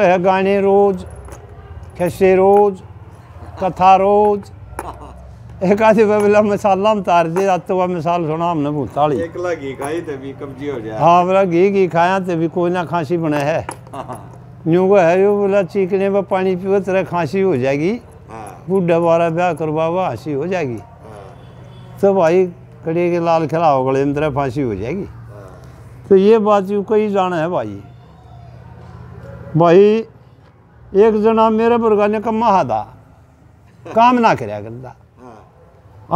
है गाने रोज खसे रोज कथा रोज एक आधी बेला मिसाल उतार दी रात तो मिसाल सुना हमने भूताली एकला घी खाई तो भी कब्जी हो जाए हाँ बोला घी घी खाया तो भी कोई ना खांसी बने है यूँ को है यूँ बोला चीखने में पानी पियो तेरा खांसी हो जाएगी बूढ़ा हाँ। बारा ब्याह करवावा हंसी हो जाएगी तो भाई कड़े के लाल खिलाओ गले में तेरा फांसी हो जाएगी हाँ। तो ये बात यूँ कई जाना है भाई भाई एक जना मेरे ने कमा हाद काम ना कर हाँ।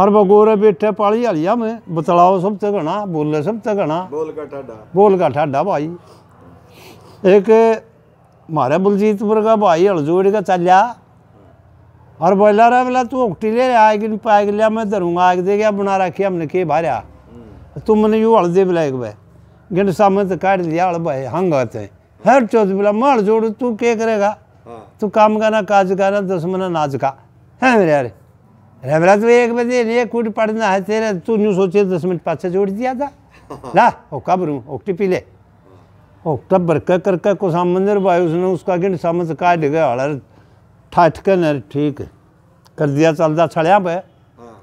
और बगोरे बैठे पाली हलिया में बतलाओ सब तक घना बोले सब तक घना बोल का ठाडा भाई एक मारे बलजीत बुरगा भाई हलजोड़ का चलिया और बोला रहा बोला तू उकटी ले रहा है कि लिया मैं धरूंगा आग दे गया बना रखी हमने के तू तुमने यू हल्दे बुलाए गए गिन सामने काट लिया हल भाई हंग आते हैं हर चौथ बोला मर जोड़ तू के करेगा हाँ। तू काम करना काज करना दुश्मन नाच का है मेरे यार अरे बोला तू तो एक बजे ये कूट पढ़ना है तेरे तू न्यू सोचे दस मिनट पाछे जोड़ दिया था हाँ। ला ओ कब रू ओकटी पी ले ओ तब बरक कर कर को सामंदर भाई उसने उसका गिन समझ काट गया हड़र ठाठ के न ठीक कर दिया चलता छड़िया पे हाँ।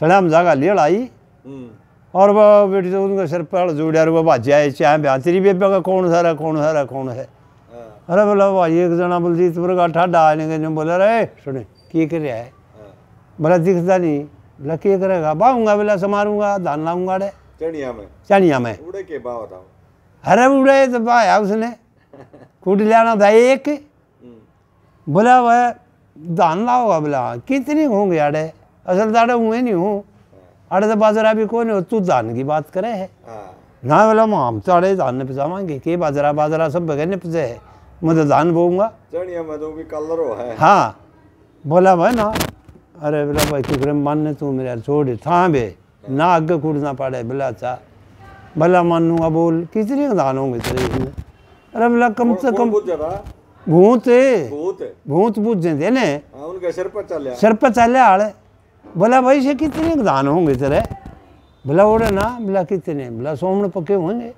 छड़िया में जागा लेड़ आई हम्म। और वह बेटी तो उनका सर पर जोड़ यार वह भाजी आए चाहे बयान तेरी बेबे का कौन सारा कौन सारा कौन है हाँ। अरे बोला भाई एक जना बलजीत इस पर गाठा डालेंगे जो बोला रे सुने की कर रहा है हाँ। बोला दिखता नहीं बोला की करेगा बाऊंगा बोला समारूंगा धान लाऊंगा अरे चनिया में चनिया में उड़े के बा बताओ अरे उड़े तो भाया उसने कूट लेना था एक हम्म। बोला वह धान लाओगा बोला हाँ, कितनी होंगे अरे असल दाड़े हुए नहीं हूँ अर्ध तो बाजरा भी बी कोन्हे तू दान की बात करे है हाँ। ना बोला हम तो अड़े दान ने पिसावांगे के बाजरा बाजरा सब बगैर ने पिसे है मैं तो दान बोऊंगा तो हाँ बोला भाई ना अरे बोला भाई क्योंकि ने तू मेरा छोड़ था बे ना आगे कूदना पड़े बोला अच्छा भला मानूंगा बोल कितनी दान होंगे तेरे अरे बोला कम से कम भूत भूत भूत पूछ देने हाँ, सिर पर चले आड़े बोला भाई से कितने दान होंगे तेरे बोला ओढ़े ना बोला कितने बोला सोमण पक्के होंगे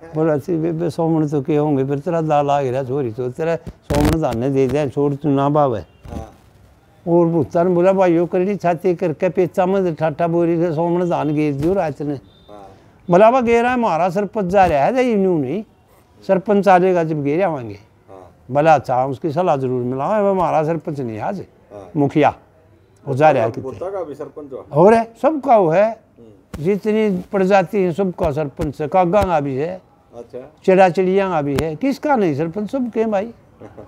बोला सी बेबे सोमण तो के होंगे फिर तेरा दाल आ गया छोरी तो तेरा सोमण दाने दे दे छोड़ तू ना भावे हाँ। और भूतान बोला भाई यो करनी छाती करके पेचा मज ठाठा बोरी से सोमण दान गेर दियो रात ने बोला हाँ। बा गेरा मारा सरपंच जा रहा है जी यूं नहीं सरपंच आ जाएगा जब गेरे आवेंगे बोला हाँ। अच्छा उसकी सलाह जरूर मिला महाराज सरपंच नहीं आज मुखिया होता रहा कितने और है सबका वो है हम्म। जितनी प्रजाति है सबका सरपंच कागा का भी है अच्छा चिड़ा चिड़िया का भी है किसका नहीं सरपंच सब के भाई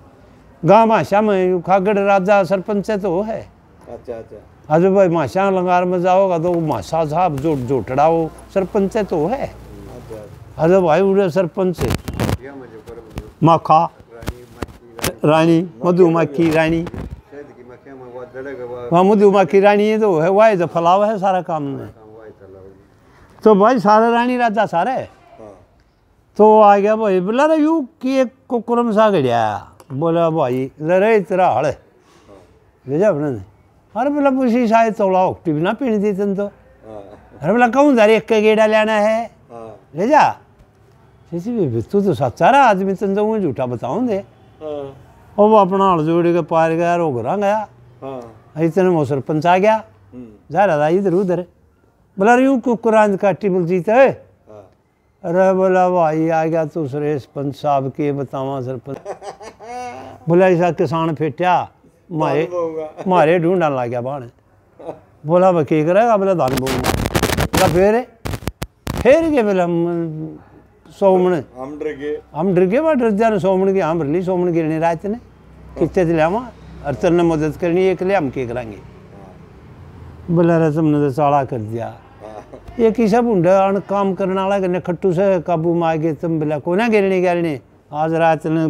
गाँव भाषा में खागड़ राजा सरपंच है तो वो है अच्छा अच्छा अरे भाई माशा लंगार में जाओगा तो माशा साहब जो जोटड़ा हो सरपंच है तो है अच्छा, अच्छा। अरे भाई उड़े सरपंच माखा रानी मधुमाखी रानी महमूद उमा की रानी है तो है वाई तो फलाव है सारा काम में तो भाई सारे रानी राजा सारे तो आ गया भाई बोला रे यू की एक को कुरम सा गया बोला भाई लरे तेरा ले जा अपने अरे बोला पूछी शायद तोला उकटी ना पीने दी तुम तो अरे बोला कहूँ दारी एक गेड़ा लेना है ले जा भी तू तो सच्चा रहा आदमी तुम तो झूठा बताऊँ दे और हाँ। वो अपना हड़ जोड़ के पार गया रो घरा गया हाँ इतने में सरपंच आ गया हम्म। जा रहा था इधर उधर बोला यूं को का टिबल जीता है हाँ। अरे बोला भाई आ गया तो सुरेश पंच साहब के बतावा सरपंच बोला ऐसा किसान फेटिया मारे मारे ढूंढा लग गया बाण बोला वह करेगा बोला धान बोलना बोला फिर फिर के बोला सोमन हम डर गए हम डर गए वह डर जाने सोमण के हम हाँ, रली सोमन गिरने रात ने कितने लिया अर्चन ने मदद करनी अडचणनं मदत करणे एकले अमके करांगे बलारा समजा चाळा कर दिया ये किसा भुंडा आन काम करने वाला करणारा खट्टू से काबू में आ गए तुम बोला को ना गिरने गिरने आज रात ने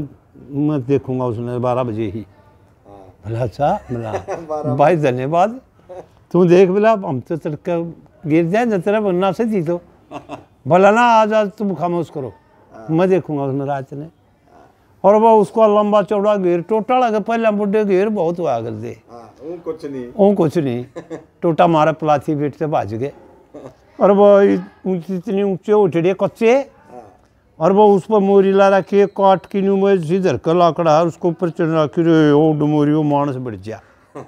मैं देखूंगा उसने बारह बजे ही भला हाँ। अच्छा भला भाई धन्यवाद तू देख भला हम तो तड़का गिर जाए न तेरा बनना से जी तो भला हाँ। ना आज आज तुम खामोश करो हाँ। मैं देखूंगा उसने रात ने और वो उसका लंबा चौड़ा घेर टोटा लगे पहले बुढ़े घेर बहुत हुआ कर दे कुछ नहीं वो कुछ नहीं टोटा मारा पलाथी बेट से भाज गए और वो इतनी ऊंचे उठड़े कच्चे हाँ। और वो उस पर मोरी ला रखी है काट की नू मैं जिधर का लाकड़ा है उसको ऊपर चढ़ रखी रे ओ डुमोरी वो मानस बढ़ जा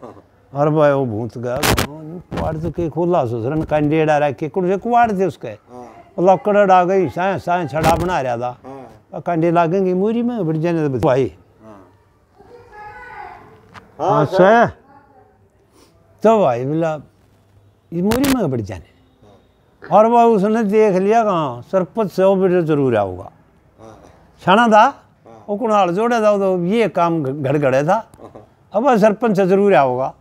और भाई वो भूत गया हाँ, कुआड़ तो के खोला सुसरन कंडेड़ा रखे कुड़ से कुआड़ थे उसके हाँ। लकड़ डा गई साए साए छड़ा बना रहा था कंडे लागेंगे मूरी में बढ़ जाने भाई हाँ, हाँ सर तो भाई बोला ये मूरी में बड़ी जाने हाँ। और वह उसने देख लिया कहाँ सरपत से वो जरूर आऊगा छाना था हाँ। वो कुणाल जोड़े था तो ये काम घड़घड़े था अब सरपंच से जरूर आओगा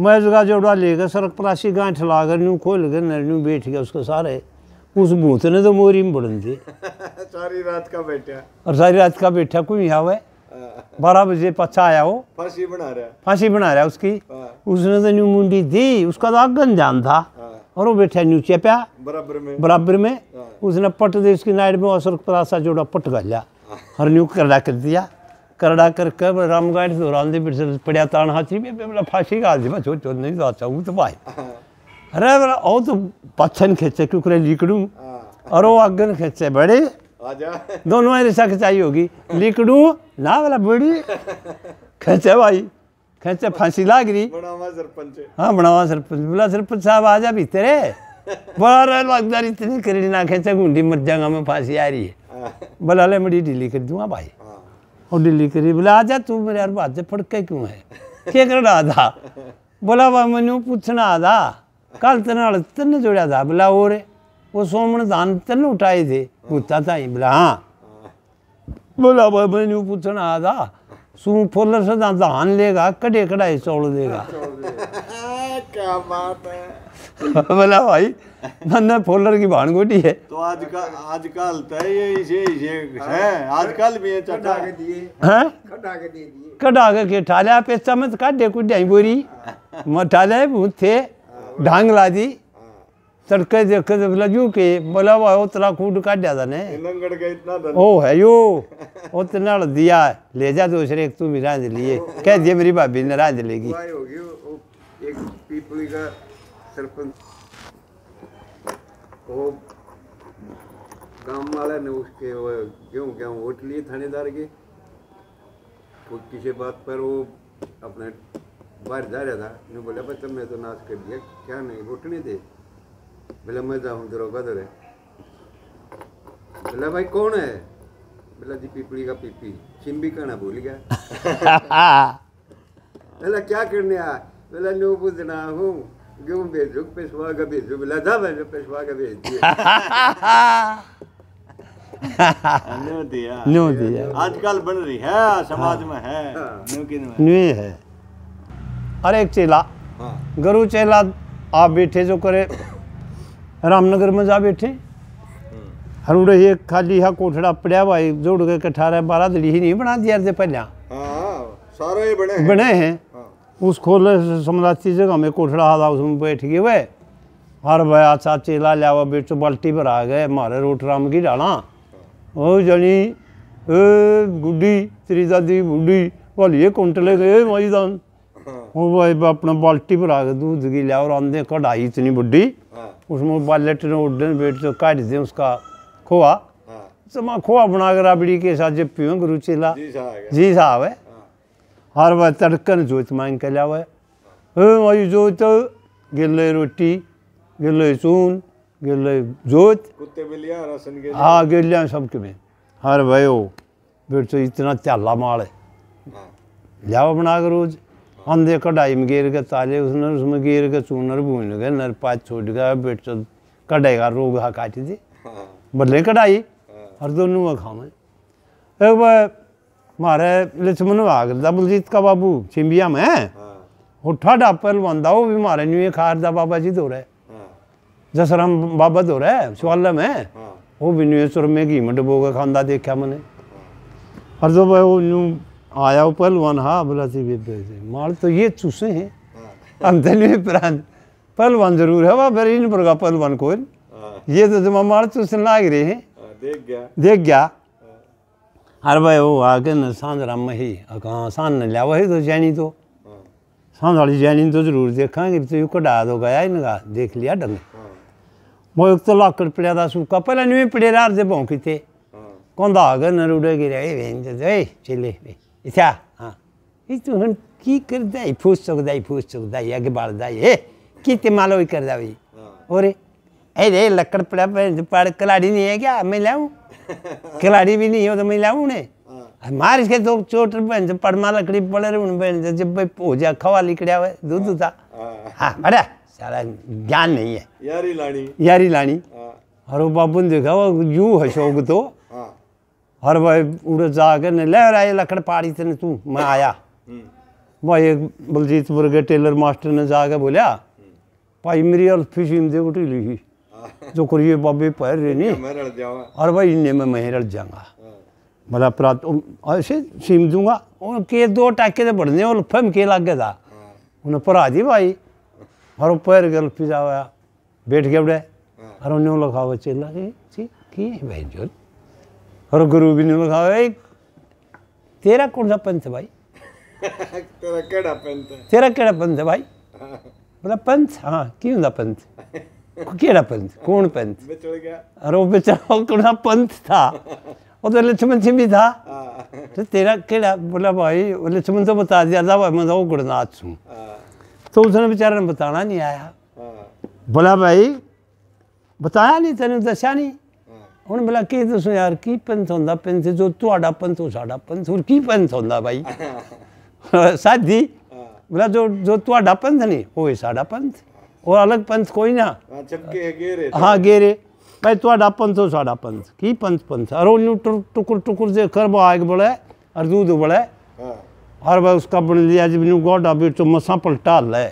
मैं जगह जोड़ा लेकर सरपरासी गांठ ला यूँ खोल कर यूँ बैठ गया उसके सारे उस भूत ने तो मोरी में दी सारी रात का बैठा और सारी रात का बैठा कोई यहाँ हुआ बारह बजे पच्चा आया वो फांसी बना रहा फांसी बना रहा उसकी हाँ। उसने तो न्यू मुंडी दी उसका तो अगन जान था हाँ। और वो बैठा न्यू चेप्या बराबर में बराबर में हाँ। उसने पट दे उसकी नाइट में असुर परासा जोड़ा पट कर लिया और न्यू करड़ा कर दिया करड़ा कर कर राम गाइड दौरान दे बिर पड़िया तान हाथी में बोला फांसी का आदमी छोड़ छोड़ नहीं तो अच्छा हूँ तो भाई अरे बोला और तो पच्छन खेचे क्यों करे लिकड़ू और वो अगन खेचे बड़े दोनों ऐसा खिंचाई होगी लिकड़ू ना वाला बुढ़ी खेचे भाई खेचे फांसी लाग रही हाँ बनावा सरपंच बोला सरपंच साहब आ जा भीतरे बड़ा लगता इतनी करी ना खेचे घूंडी मर जाऊंगा मैं फांसी आ रही है बोला ले मेरी डिली कर दूंगा भाई हाँ। और डिली करी बोला आ जा तू मेरे यार बात से फड़के क्यों है क्या कर रहा था बोला भाई मैंने पूछना आधा कल तेरे तेने जोड़ा था बोला और वो सोमण दान तेन तो उठाए थे पूछता था बोला हाँ बोला भाई मैंने पूछना आधा सू फुल से धान लेगा कटे कड़ाई चौल देगा क्या बात है बोला भाई मैंने फोलर की भान गोटी है तो आज का आजकल तो ये ये ये है आजकल भी है चटा के दिए हैं कटा के दिए कटा के के ठाला पे चमत काटे कुछ बोरी मठाले भूत थे ढांग ला दी तड़के देखे देख लजू के बोला वह उतना कूद काटा था ने ओ है यो ओ उतना दिया ले जा दूसरे एक तू मेरा रांझ लिए कह दिया मेरी भाभी ने रांझ लेगी ओ एक पीपली का सरपंच गांव वाले ने उसके वो क्यों क्या वोट लिए थानेदार के वो किसी बात पर वो अपने बाहर जा रहा था बोला भाई तुमने तो नाश कर दिया क्या नहीं वोट नहीं दे बोला मैं जाऊँ तेरा दरोगा दरे बोला भाई कौन है बोला जी पीपड़ी का पीपी चिम्बी कहना भूल गया बोला क्या करने आ बोला नो पूछना हूँ क्यों भेजो पेशवा का भेजो बोला था मैंने पेशवा का भेज दिया न्यू दिया न्यू दिया आजकल बन रही है समाज में है हाँ। हाँ। न्यू किन में न्यू है अरे एक चेला हाँ। गुरु चेला आप बैठे जो करे रामनगर में जा बैठे हरूड़े ये खाली हा कोठड़ा पड़ा भाई जोड़ के कठारह बारह दड़ी ही नहीं बना दिया पहले हाँ, सारे बने हैं बने हैं हाँ। उस खोल समराती जगह में कोठड़ा हाथा उसमें बैठ गए वह हर भया सा चेला लिया बेचो बाल्टी पर आ गए मारे रोट राम की डाला ओ जनी ए गुड्डी तेरी दादी बुढ़ी वाली कुंटले गए मई वो अपना बाल्टी पर के दूध की लिया और आंधे कढ़ाई इतनी बुढ़ी उसमें बालेट ने उड्डन बेट तो काट दे उसका खोआ मैं खोआ बना कर राबड़ी के साथ जब पीऊँ गुरु चिला जी साहब है हर बार तड़कन जोत मांग के लिया वही जोत गिल्ले रोटी गिल्ले चून गिल्ले जोत कुत्ते हाँ गिल्लिया सब में हर भाई बेट तो इतना त्याला माल है लिया बनाकर रोज़ अंधे कढ़ाई में घेर के ताले उसने उसमें घेर के चूनर भून गए नर पात छोड़ गया बेट कढ़ाई का रोग हा काट दी बदले कढ़ाई और दोनों का खावे एक बार मारे लक्ष्मण भाग दबलजीत का बाबू छिम्बिया में उठा डापल बंदा वो भी मारे नहीं खार दा बाबा जी धो रहे जसराम बाबा धो रहे शिवालय में वो भी नुए सुर में घी खांदा देखा मैंने और जो वो आया आयावपल वन हा अबलाती बेबे माल तो ये चूसे हैं हाँ। हम दिल्ली प्राण पल वन जरूर है वह बेरीन पर पल वन को ये तो जमा माल चूसने लाग रहे हैं हाँ, देख गया देख गया हाँ। हर भाई वो आगे न सांझ राम ही अका सांझ न लिया वही तो जैनी तो सांझ वाली जैनी तो जरूर देखा तो यू कटा दो तो गया इनका देख लिया डंग वो एक तो लाकड़ पड़ा था सूखा पहले नहीं पड़े रार जब भौंकी थे कौन दागे न रुड़े गिरे चले भाई 자, 아, 이쪽은 की कर है फूस सकता है फूस सकता है आगे बढ़ता है हे कितने मालो ही करता भाई और हाँ। अरे लकड़ पड़ा पर कलाड़ी नहीं है क्या मैं लाऊं कलाड़ी भी नहीं हो तो मैं लाऊं ने मार इसके तो चोट बहन पड़मा लकड़ी पड़ रही बहन जब भाई हो जा खवा लिकड़ा हुआ दूध दूधा हाँ बड़ा हाँ, सारा ज्ञान नहीं है यारी लानी यारी लानी हाँ। और वो बाबू ने देखा वो यू है शौक तो हर भाई उड़े जा ने ले रहा है लकड़ पाड़ी थे तू मैं आया हम्म। भाई एक बलजीत के टेलर मास्टर ने जाके बोलिया भाई मेरी अल्फी सीम दे उठी ली ही हाँ। जो करिए बाबे पैर रे नहीं और भाई इन्हें मैं मैं रट जाऊंगा हाँ। भला प्रात ऐसे सीम दूंगा और के दो टाके तो बढ़ने और फम के लग गया था हाँ। उन्हें पढ़ा दी भाई और पैर गल अल्फी जावा बैठ के बड़े और उन्हें लिखा हुआ चला गई ठीक है भाई जोड़ और गुरु भी नहीं लिखा तेरा कौन सा पंथ भाई तेरा केड़ा पंथ है भाई बोला पंथ हाँ की पंथ केड़ा पंथ कौन पंथ अरे वो बेचारा कौन सा पंथ था वो तो लक्ष्मण सिंह भी था हाँ। तो तेरा केड़ा बोला भाई लक्ष्मण तो बता दिया था भाई मैं वो तो गुरुनाथ हाँ। तो उसने बेचारे ने बताना नहीं आया हाँ। बोला भाई बताया नहीं तेने तो दसा नहीं हूँ ਬਲਾ कि दसो यार की पंथ हों पंथ जो थोड़ा पंथ हो ਸਾਡਾ पंथ हो ਕੀ ਪੰਥ ਹੁੰਦਾ ਬਾਈ ਸਾਦੀ ਬਲਾ जो ਜੋ ਤੁਹਾਡਾ ਪੰਥ ਨਹੀਂ ਹੋਏ ਸਾਡਾ पंथ और अलग पंथ कोई ना हाँ गेरे हाँ, भाई थोड़ा पंथ हो साढ़ा पंथ की पंथ पंथ अरे टुकुर टुकुर से करबो आग बढ़े अर दूध बढ़े हाँ। हर भाई उसका बन लिया जब न्यू गोडा भी तो मसा पलटा ले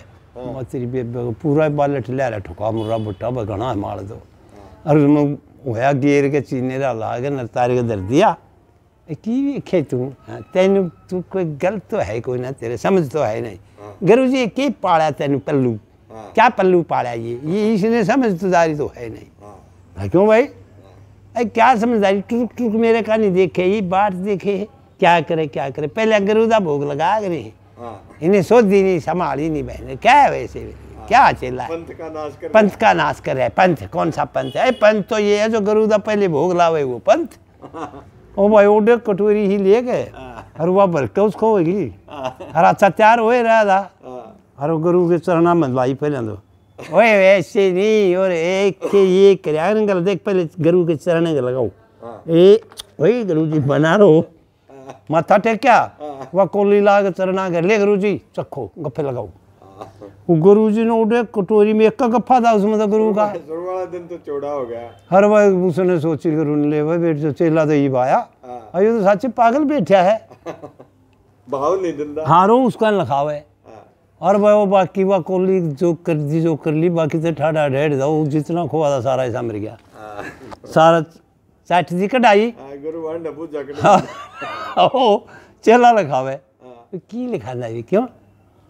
तेरी हाँ। पूरा बाल लिया ठुका मुर्रा बुट्टा है माल दो तो। अरे होया गेर के चीने का ला के नरतार के दर दिया कि खे तू हाँ, तेन तू कोई गलत तो है कोई ना तेरे समझ तो है नहीं हाँ। गुरु जी के पाड़ा तेन पल्लू हाँ। क्या पल्लू पाड़ा ये ये इसने समझदारी तो, तो है नहीं क्यों भाई अरे क्या समझदारी टुक टुक मेरे का नहीं देखे ये बात देखे क्या करे क्या करे पहले गुरु का भोग लगा करे इन्हें सोच दी नहीं संभाली नहीं बहने क्या है वैसे भी क्या चेला पंथ का नाश कर पंथ का नाश कर रहा है पंथ कौन सा पंथ है पंथ तो ये है जो गरुदा पहले भोग लावे वो पंथ ओ भाई ओडे कटोरी ही ले गए और वह भरके उसको होगी हाँ। हर अच्छा तैयार हो रहा था और हाँ। गुरु के चरणा मत भाई पहले दो तो। ओए ऐसे नहीं और एक के ये कर देख पहले गुरु के चरण लगाओ हाँ। ए ओए गुरु जी बना रहो माथा टेक क्या वह कोली लाग चरणा कर ले गुरु जी चखो गप्फे लगाओ गुरु जी ने उठे कटोरी में एक का गफ्फा था उसमें था गुरु का वाला दिन तो चौड़ा हो गया हर बार उसने सोची गुरु ने ले भाई बैठ जो चेला तो ये भाया अयो तो साची पागल बैठा है भाव नहीं दिंदा रो उसका लिखा है हाँ। और भाई वो बाकी वा कोली जो कर दी जो कर ली बाकी तो ठाडा ढेढ़ था वो जितना खोआ था सारा ऐसा मर गया सारा चाट दी कटाई हाँ, गुरु चेला लिखावे हाँ। तो की लिखा था क्यों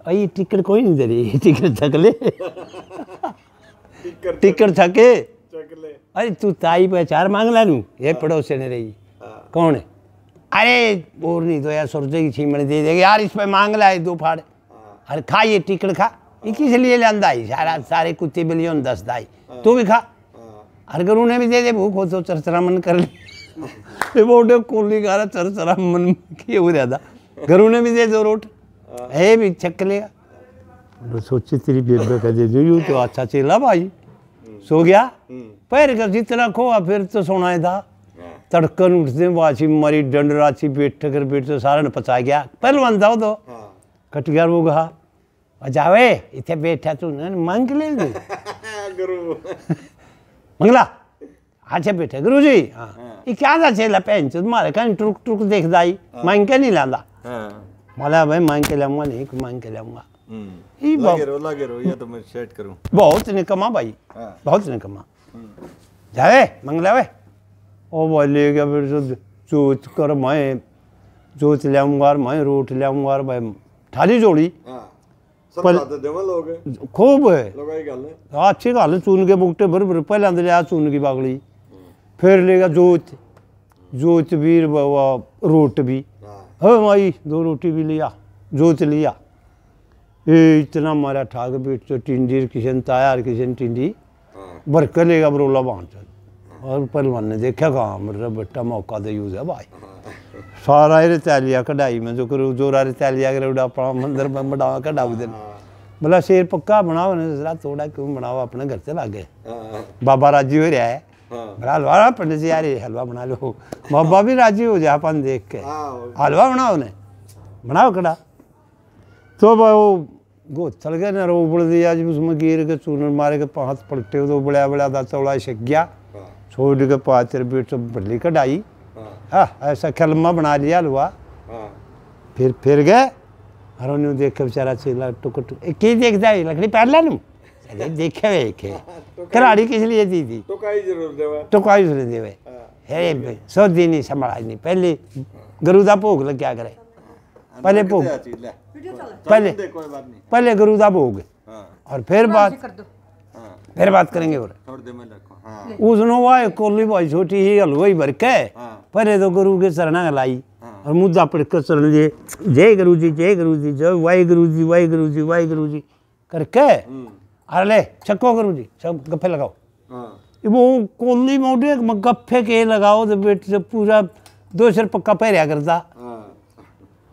ಅಯ್ಯ ಟಿಕ್ಕಡ್ ಕೊಯ್ ನಿಂದರಿ ಟಿಕ್ಕಡ್ ಥಕಲೆ टिकट थके अरे तू ताई पे चार मांग ला लू ये हाँ। पड़ोसे ने रही हाँ। कौन है अरे और नहीं तो यार सौ रुपये की छीमण दे देगा यार इस पे मांग ला दो फाड़ हाँ। अरे खा ये टिकट खा इक्कीस लिए लादा ही सारा सारे कुत्ते बिलियन दस दाई तू भी खा अरे अगर उन्हें भी दे दे भूख हो तो चरचरा मन कर ले वो कोली खा रहा चरचरा मन किए हो जाता घर उन्हें भी दे दो रोट ਇਹ ਵੀ ਚੱਕ ਲਿਆ सोचे तेरी बेबे का दे यूं तो अच्छा चेला भाई सो गया पैर का जितना खोआ फिर तो सोना था तड़कन उठते वाची मरी डंड राची बैठ कर बैठ तो सारा पचा गया पहलवान था तो कट गया वो कहा जावे इतने बैठा तू मांग ले गुरु मंगला अच्छा बैठे गुरु जी हाँ, हाँ। ये क्या था चेला पहन तुम्हारे कहीं टुक टुक देख दाई हाँ। मांग के नहीं लादा हाँ। मौला भाई मांग के लाऊंगा नहीं मांग के लाऊंगा तो बहुत निकमा भाई हाँ। बहुत निकमा जावे मंगला वे ओ बोले क्या फिर जो जोत कर मैं जोत लाऊंगा मैं रोट लाऊंगा भाई थाली जोड़ी हाँ। पर खूब अच्छी गल चून के बुकटे भर भर पहले लिया चून की बागली फिर लेगा जोत जोत भी रोट भी हवे हाँ माई दो रोटी भी लिया जोत लिया ये इतना मारा ठाक बेट तो टिंडी किशन तायार किशन टिंडी हाँ। बरकर लेगा बरोला बांचल और पहलवान ने देखा कहा मेरा बेटा मौका दे यूज है भाई सारा ये तैलिया कढ़ाई में जो करो जोरा रे तैलिया करे उड़ा मंदिर में बड़ा कढ़ा उधर बोला हाँ। शेर पक्का बनाओ ने तो जरा थोड़ा क्यों बनाओ अपने घर से लागे बाबा राजी हो रहा है हाँ। बड़ा हलवा रहा पंडित जी यार हलवा बना लो मोहब्बा भी राजी हो जाए अपन देख के हाँ, हलवा बनाओ ने बनाओ कड़ा तो वो गो चल गए ना रो दिया जी उसमें गिर के चूनर मारे के पाँच पलटे तो बड़ा बड़ा दा चौड़ा से गया हाँ। छोड़ के पाँच तेरे बेट तो बड़ी कढ़ाई हाँ ऐसा खलमा बना लिया हलवा फिर फिर गए हरोनी देख के बेचारा चेला टुक टुक की देखता है लकड़ी पहन ला नू अरे देखे देखे हाँ, तो कराड़ी किस लिए दी थी तो तो जरूर देवे जरूर हाँ, देवे नहीं पहले गुरु भोग लग क्या करे हाँ, पहले भोग पहले पहले गुरु भोग और फिर बात फिर बात करेंगे और कोली भाई छोटी ही हलवाई भर के पहले तो गुरु के शरणा लाई और मुद्दा पड़ चरण लिए जय गुरु जी जय गुरु जी जय वाहे गुरु जी वाहे गुरु जी वाहे गुरु जी करके हम्म। अरे ले छक्को करो जी सब गप्फे लगाओ वो हाँ। कोली मोटे गप्फे के लगाओ तो बेट से पूरा दो सिर पक्का पैरिया करता हाँ।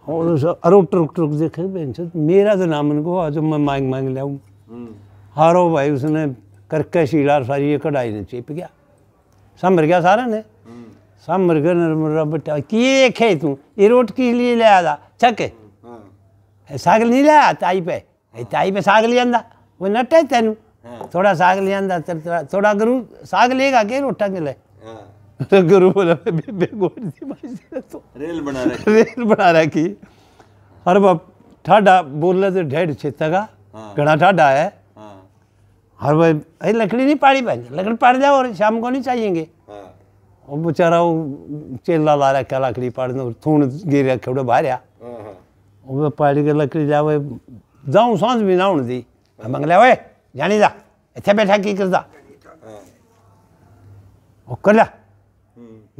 और अरो ट्रुक ट्रुक देखे मेरा तो नाम इनको आज मैं मांग मांग लिया हम्म। हारो भाई उसने करके शीला सारी ये कढ़ाई ने चिप गया समर गया सारा ने हम्म। समर गया नर्मरा बेटा कि किए खे तू ये रोट किस लिए ले आया छके हाँ। साग नहीं ले आता आई पे ताई पे साग ले आंदा वो है तेन हाँ। थोड़ा साग ले आंदा तो थोड़ा गुरु साग लेगा के रोटा मिले हाँ। तो गुरु तो रेल बना रखी रेल और बाप ठाडा बोल तो ढेढ़ छेता का हाँ। घना ठाडा है हर भाई अरे लकड़ी नहीं पाड़ी पाई लकड़ी पाड़ जाओ और शाम को नहीं चाहिएंगे और बेचारा वो चेला ला रखा लकड़ी पाड़ने थून गिर रखे बाहर वो पाड़ी के लकड़ी जाओ जाऊँ सांस भी ना होने दी मंगल्या वे जाणी जा इतने बैठा की कर जा करला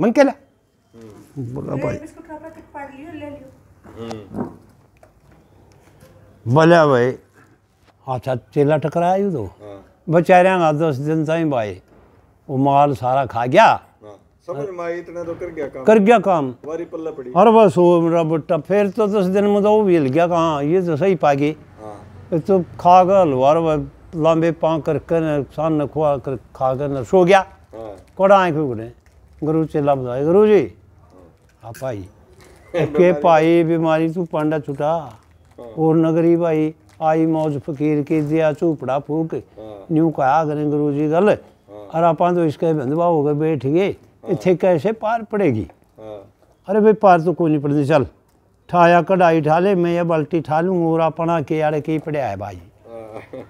मन केला बोला भल्या भाई अच्छा चेला टकरा टकराया तो बेचारिया का दस दिन ताई भाई वो माल सारा खा गया समझ में इतना तो कर गया काम कर गया काम और बस वो मेरा बुट्टा फिर तो दस दिन में तो वो भी हिल गया कहाँ ये तो सही पागी तो खाकर हलवार लंबे पाँव कर कर सान खुआ कर खा कर सो गया हाँ। कोड़ा आए उगड़े गुरु चेला बताए गुरु जी हाँ, हाँ भाई के पाई बीमारी तू पांडा छुटा हाँ। और नगरी भाई आई मौज फकीर की दिया पड़ा फूक न्यू कहा करें गुरु जी गल अरे आप तो इसके बंधवा होकर बैठ गए इतने कैसे पार पड़ेगी अरे भाई पार तो कोई नहीं पड़ती चल ठाया कढ़ाई ठाले मैं ये बल्टी ठा लूँ और अपना के यार की पड़ा है भाई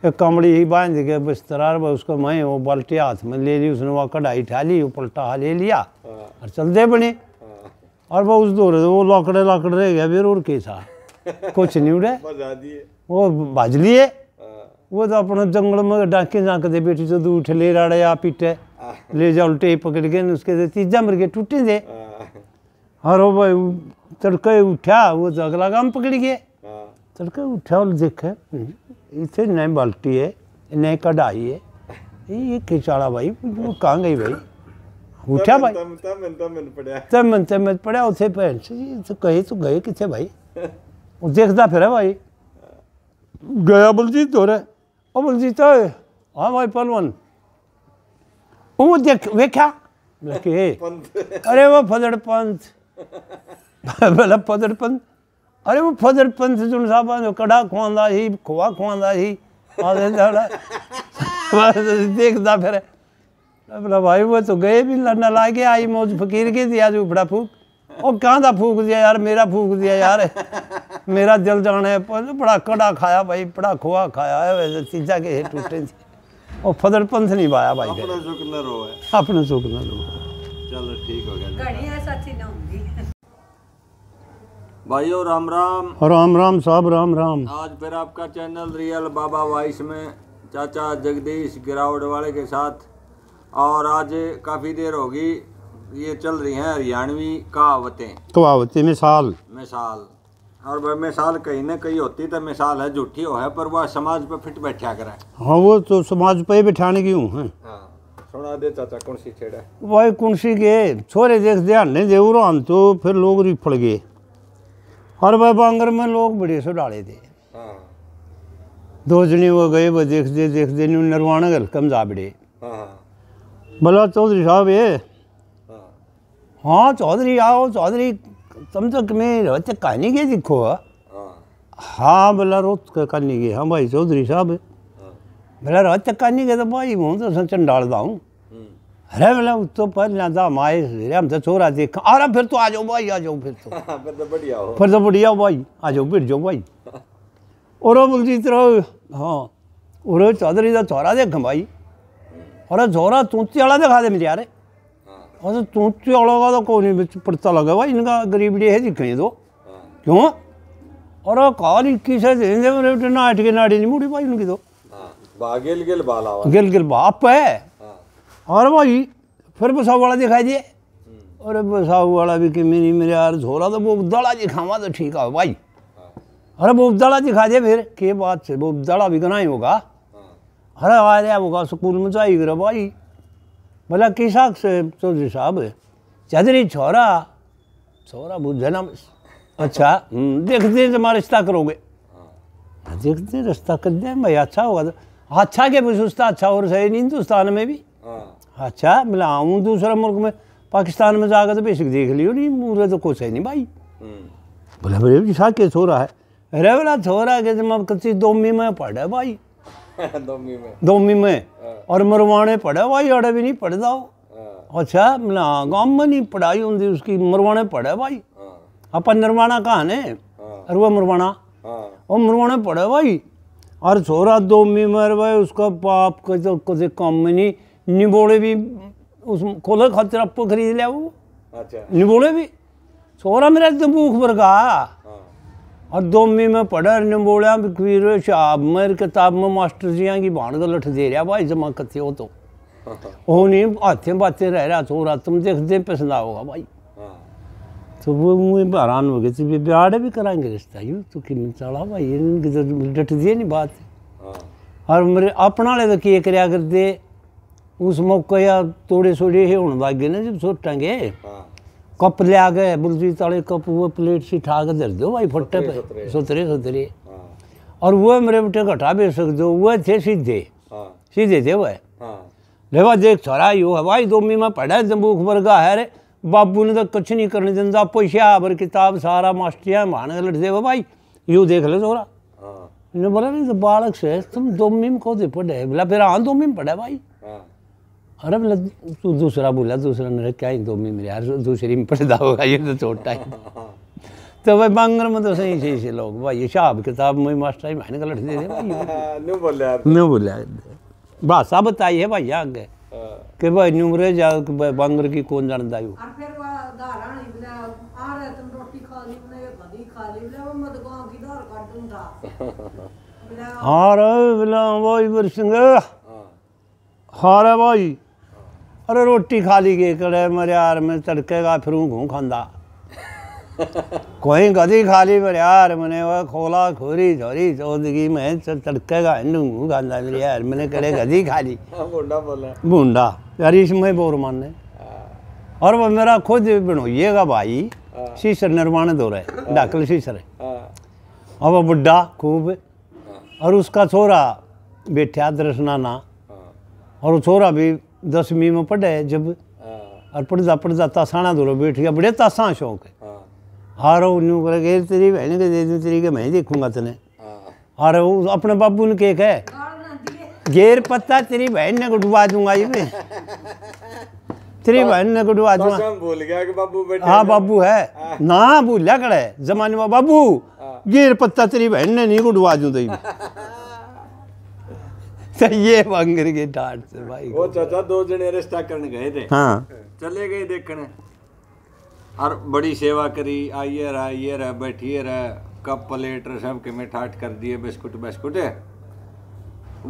एक कमड़ी ही बांध के बिस्तरा उसको मैं वो बल्टी हाथ में ले ली उसने वो कढ़ाई ठाली वो पलटा ले लिया और चल दे बने और वो उस दौरे वो लकड़े लौकड़े रह गया फिर और कैसा कुछ नहीं उड़े वो बाज लिए वो तो अपने जंगल में डाके जाके दे बेटी जो दूठ ले रहा या पीटे ले जाओ उल्टे पकड़ के उसके तीजा मर के टूटे दे और वो तड़के उठा वो अगला गांव पकड़ गए हाँ। तड़के उठा और देखे इतने न बाल्टी है न कढ़ाई है ये खिचाड़ा भाई वो कहाँ गई भाई उठा भाई तब मन तब मन पड़ा उसे भैन से तो कहे तो गए किसे भाई वो देखता फिर भाई गया बलजीत हो रहा ओ बलजीत हाँ भाई पलवन वो देख देखा अरे वो फजड़ पंथ भला फदर पंथ अरे वो फदर पंथ जुन साहब कड़ा खुआंदा ही खोआ खुआंदा ही तो देखता फिर बोला भाई वो तो गए भी लड़ना ला के आई मौज फकीर के दिया जो बड़ा फूक और कहाँ था फूक दिया यार मेरा फूक दिया यार मेरा दिल जाना है तो बड़ा कड़ा खाया भाई बड़ा खोआ खाया है वैसे चीजा के टूटे और फदर पंथ नहीं पाया भाई अपने सुख न रो चलो ठीक हो गया भाइयों राम राम राम राम साहब राम राम आज फिर आपका चैनल रियल बाबा वाइस में चाचा जगदीश गिरावट वाले के साथ और आज काफ़ी देर होगी ये चल रही है हरियाणवी कहावतें कहावतें मिसाल मिसाल और मिसाल कहीं ना कहीं होती तो मिसाल है झूठी हो है पर वह समाज पर फिट बैठा करे हाँ वो तो समाज पर ही बैठाने की हूँ हाँ, सुना दे चाचा कुंसी छेड़ा भाई कुंसी के छोरे देख ध्यान नहीं दे तो फिर लोग रिफड़ गए और वह बांगर में लोग बड़े सो डाले थे हाँ। दो जने वो गए वो देखते देखते नहीं दे गल कम जा बड़े बोला हाँ, हाँ। चौधरी साहब ये हाँ चौधरी आओ चौधरी तुम तक में रहते कहानी के दिखो हाँ बोला रोत कहानी के हाँ भाई चौधरी साहब बोला रहते तो कहानी के तो भाई हूँ तो सचन डाल दाऊँ अरे बोला उस तो पर लादा माए सवेरे हम तो छोरा देखा अरे फिर तो आ जाओ भाई आ जाओ फिर तो हाँ, फिर तो बढ़िया हो फिर तो बढ़िया हो भाई आ जाओ फिर जाओ भाई और बोलती तरह हाँ और चौधरी का छोरा देख भाई अरे छोरा चूंती वाला दिखा दे मेरे यार हाँ। अरे चूंती वाला का तो कोई नहीं पड़ता लगा भाई इनका गरीबड़ी है दिखे तो हाँ। क्यों और काल इक्कीस है नाट के नाड़ी नहीं मुड़ी भाई उनकी तो गिल गिल बाला गिल गिल बाप है और भाई फिर बसाऊ वाला दिखाई दिए अरे बसाऊ वाला भी कि मेरी मेरे यार झोला तो वो उबदाड़ा दिखावा तो ठीक है भाई हाँ। अरे वो उबदाड़ा दिखा दे फिर के बात से वो उबदाड़ा भी गना ही होगा हाँ। अरे आ रहा होगा स्कूल में जाई गिरा भाई भला किसा से चौधरी साहब चौधरी छोरा छोरा बुझे ना अच्छा हम्म, देखते हैं तुम्हारा रिश्ता करोगे हाँ। देखते रिश्ता कर दे भाई अच्छा होगा तो अच्छा के कुछ अच्छा और सही हिंदुस्तान में भी अच्छा मैं आऊँ दूसरे मुल्क में पाकिस्तान में जाकर तो बेशक देख लियो नहीं मुझे तो कुछ है नहीं भाई बोले बोले जी साहब केस हो रहा है अरे बोला हो रहा है कैसे मैं कच्ची दोमी में पढ़ा है भाई दोमी में दोमी में हाँ। और मरवाने पढ़ा भाई अड़े भी नहीं पढ़ता हो हाँ। अच्छा ना गाँव में नहीं पढ़ाई होती उसकी मरवाने पढ़ा भाई हाँ। अपन निर्माणा कहा ने अरे वो मरवाना वो मरवाने पढ़ा भाई और छोरा दो में मर भाई उसका बाप का तो कम नहीं निबोले भी उस कोला खतरा खरीद लिया वो अच्छा निबोड़े भी सोरा मेरा तो भूख पर का हाँ। और दो में पढ़ा निबोलिया बीर शाह मेरी किताब में मास्टर जी की भाण का लठ दे रहा भाई जमा कथे हो तो हो हाँ। नहीं हाथे बातें रह रहा सोरा तुम देखते पसंदा होगा भाई हाँ। तो वो मुँह हैरान हो गए तो ब्याड़े भी कराएंगे रिश्ता यू तो कि चला भाई डट तो दिए नहीं बात और मेरे अपना तो किए कराया करते उस मौके तोड़े सोड़े ही होने वागे ना जब सोटांगे हाँ। कप ले आ गए बुलजी ताले कप वो प्लेट सी ठाक धर दो भाई फट्टे पे सुतरे सुतरे हाँ। और वो मेरे बेटे घटा बेच सक दो वो थे सीधे हाँ। सीधे थे वो लेवा देख छोरा यो भाई दो मीमा पढ़ा जम्बूक वर्गा है रे बाबू ने तो कुछ नहीं करने देता पैसा भर किताब सारा मास्टर मान भाई देख ले छोरा बोला नहीं तो बालक से तुम दो मीम दे पढ़े बोला फिर हाँ दो मीम पढ़े भाई अरे बोला मतलब तू दूसरा बोला दूसरा नरे क्या एक दो में मेरे यार दूसरी में पढ़ता होगा ये तो छोटा है तो भाई बांगर में तो सही सही से लोग भाई हिसाब किताब में मास्टर मैंने गलत दे दे भाई न्यू बोला भाषा बताई है भाई आगे हाँ। के भाई नुमरे जा बांगर की कौन जानता है हाँ रे बोला वही सिंह हाँ।, हाँ रे भाई अरे रोटी खा ली गई कड़े मेरे यार मैं तड़केगा का फिर घूँ खादा कोई गदी खा ली मेरे यार मैंने वो खोला खोरी छोरी चौदगी मैं तड़केगा का घूँ खादा मेरे यार मैंने कड़े गदी खा ली बूंडा बोला बूंडा यार इसमें बोर मानने हाँ। और वो मेरा खुद बनोइएगा भाई हाँ। शीशर निर्माण दो रहे डाकल हाँ। शीशर और वो बुढ़ा खूब और उसका छोरा बैठा दर्शना ना और छोरा भी दसवीं में पढ़े जब और हाँ। पढ़ता पढ़ता तासाना दूर बैठ गया बड़े तासा शौक है हाँ। हारो न्यू कर गए तेरी बहन के दे दूँ तेरी के मैं देखूंगा तने वो हाँ। अपने बाबू ने केक है गेर पत्ता तेरी बहन ने गुडवा दूंगा ये मैं तेरी बहन ने गुडवा दूंगा बोल गया कि बाबू बैठे हाँ बाबू है ना भूलिया कड़े जमाने में बाबू गेर पत्ता तेरी बहन ने नहीं गुडवा दूँ तो तो ये वांगर के डांट से भाई वो चाचा दो जने रिश्ता करने गए थे हाँ चले गए देखने और बड़ी सेवा करी आइए रह आइए रह बैठिए रह कप प्लेट सब के में ठाट कर दिए बिस्कुट बिस्कुट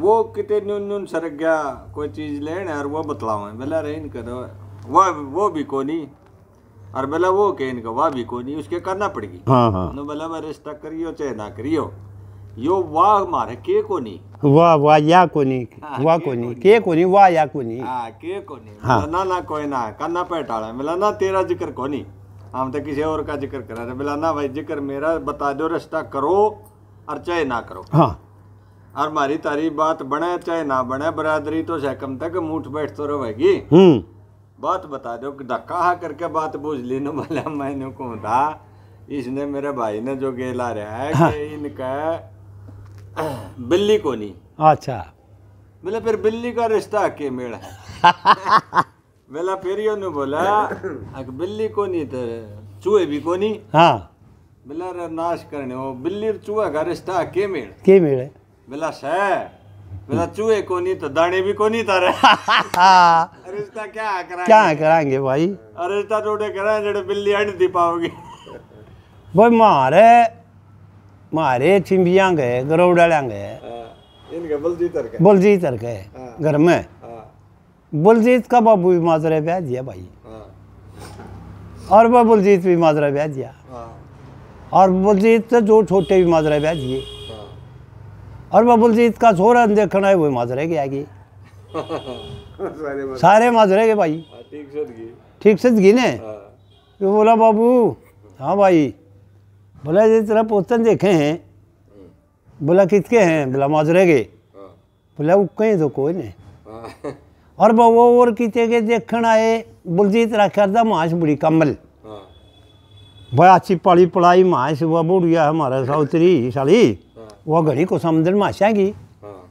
वो कितने नून नून सरक गया कोई चीज़ लेने और वो बतलाओ बोला रे करो वह वो भी को नहीं और बोला वो के इनका वह भी को नहीं उसके करना पड़ेगी हाँ हाँ बोला रिश्ता करियो चाहे ना करियो यो वाह मारे के कोनी वाह वाह या कोनी हाँ, वाह कोनी के कोनी वाह या कोनी हां के कोणी ना ना कोई ना कन्ना पैटाला मिला ना तेरा जिक्र कोनी हम तो किसी और का जिक्र करा रे मिला ना भाई जिक्र मेरा बता दो रास्ता करो और चाहे ना करो हां और मारी तारी बात बने चाहे ना बने बरादरी तो से कम तक मूठ बैठ तो रहेगी हम्म बात बता दो कि धक्का हा करके बात बूझ ली ना मैंने को था इसने मेरे भाई ने जो गेला रहा है हाँ। कि इनका बिल्ली को नहीं अच्छा बोले फिर बिल्ली का रिश्ता के मेड़ है बोला फिर ये बोला बिल्ली को नहीं तेरे तो चूहे भी को नहीं हाँ बोला रे नाश करने वो बिल्ली चूहे का रिश्ता के मेड़ के मेड़ है बोला सह बोला चूहे को नहीं तो दाने भी को नहीं तारे रिश्ता क्या करा क्या कराएंगे भाई रिश्ता जोड़े करा जो बिल्ली हट दी पाओगी भाई मारे मारे चिंबिया गए गरौड़ आया गए बलजीत बलजीत गए घर में बलजीत का बाबू भी माजरे ब्याह दिया भाई और वह बलजीत भी माजरे ब्याह दिया और बलजीत जो तो छोटे भी माजरे ब्याह दिए और वह बलजीत का छोरा देखना है वो माजरे गया कि सारे माजरे गए भाई हाँ, ठीक से ठीक से ने हाँ। तो बोला बाबू हाँ भाई बोला जी तेरा पोतन देखे हैं हम्म। बोला किसके हैं बोला माजरे के हाँ। बोला वो कहीं तो कोई नहीं हाँ। और वो और किते के देखण आए बुलजीत तेरा था माश बुरी कमल हाँ। बड़ा अच्छी पाली पढ़ाई माश वह बुढ़िया हमारा सौतरी साली वह घड़ी को समझ माशा की